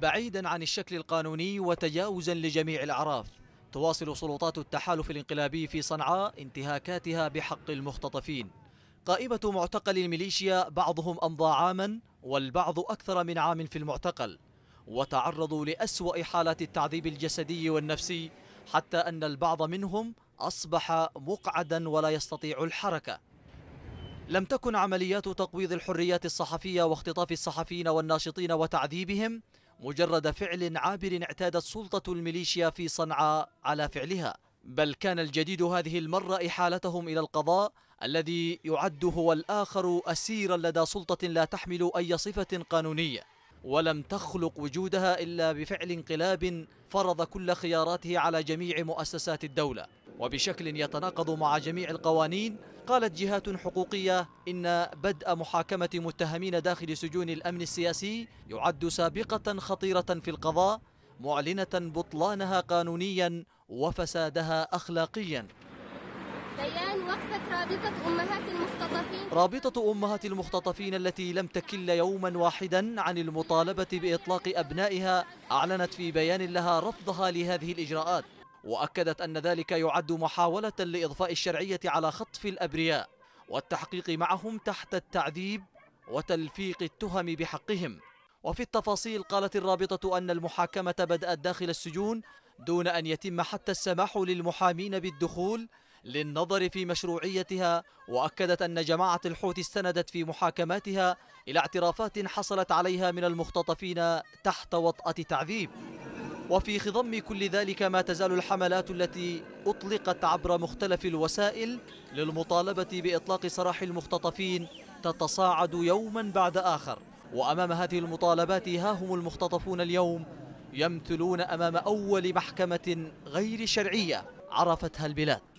بعيدا عن الشكل القانوني وتجاوزا لجميع الأعراف تواصل سلطات التحالف الانقلابي في صنعاء انتهاكاتها بحق المختطفين قائمة معتقل الميليشيا بعضهم أمضى عاما والبعض أكثر من عام في المعتقل وتعرضوا لأسوأ حالات التعذيب الجسدي والنفسي حتى أن البعض منهم أصبح مقعدا ولا يستطيع الحركة لم تكن عمليات تقويض الحريات الصحفية واختطاف الصحفيين والناشطين وتعذيبهم مجرد فعل عابر اعتادت سلطة الميليشيا في صنعاء على فعلها بل كان الجديد هذه المرة إحالتهم إلى القضاء الذي يعد هو الآخر أسيرا لدى سلطة لا تحمل أي صفة قانونية ولم تخلق وجودها إلا بفعل انقلاب فرض كل خياراته على جميع مؤسسات الدولة وبشكل يتناقض مع جميع القوانين قالت جهات حقوقية إن بدء محاكمة متهمين داخل سجون الأمن السياسي يعد سابقة خطيرة في القضاء معلنة بطلانها قانونيا وفسادها أخلاقيا بيان وقفة رابطة أمهات المختطفين رابطة أمهات المختطفين التي لم تكل يوما واحدا عن المطالبة بإطلاق أبنائها أعلنت في بيان لها رفضها لهذه الإجراءات وأكدت أن ذلك يعد محاولة لإضفاء الشرعية على خطف الأبرياء والتحقيق معهم تحت التعذيب وتلفيق التهم بحقهم وفي التفاصيل قالت الرابطة أن المحاكمة بدأت داخل السجون دون أن يتم حتى السماح للمحامين بالدخول للنظر في مشروعيتها وأكدت أن جماعة الحوت استندت في محاكماتها إلى اعترافات حصلت عليها من المختطفين تحت وطأة تعذيب وفي خضم كل ذلك ما تزال الحملات التي أطلقت عبر مختلف الوسائل للمطالبة بإطلاق سراح المختطفين تتصاعد يوما بعد آخر وأمام هذه المطالبات ها هم المختطفون اليوم يمثلون أمام أول محكمة غير شرعية عرفتها البلاد